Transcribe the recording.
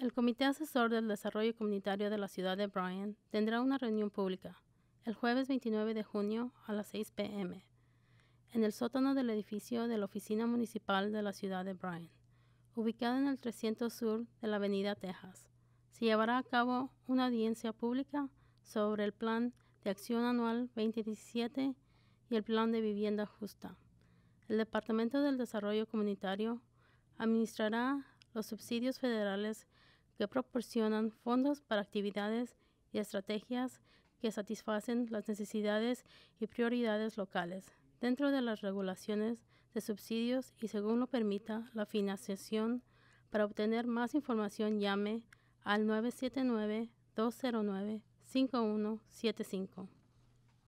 El Comité Asesor del Desarrollo Comunitario de la Ciudad de Bryan tendrá una reunión pública el jueves 29 de junio a las 6 p.m. en el sótano del edificio de la Oficina Municipal de la Ciudad de Bryan, ubicada en el 300 sur de la Avenida Texas. Se llevará a cabo una audiencia pública sobre el Plan de Acción Anual 2017 y el Plan de Vivienda Justa. El Departamento del Desarrollo Comunitario administrará los subsidios federales que proporcionan fondos para actividades y estrategias que satisfacen las necesidades y prioridades locales dentro de las regulaciones de subsidios y según lo permita la financiación. Para obtener más información llame al 979 209 5175.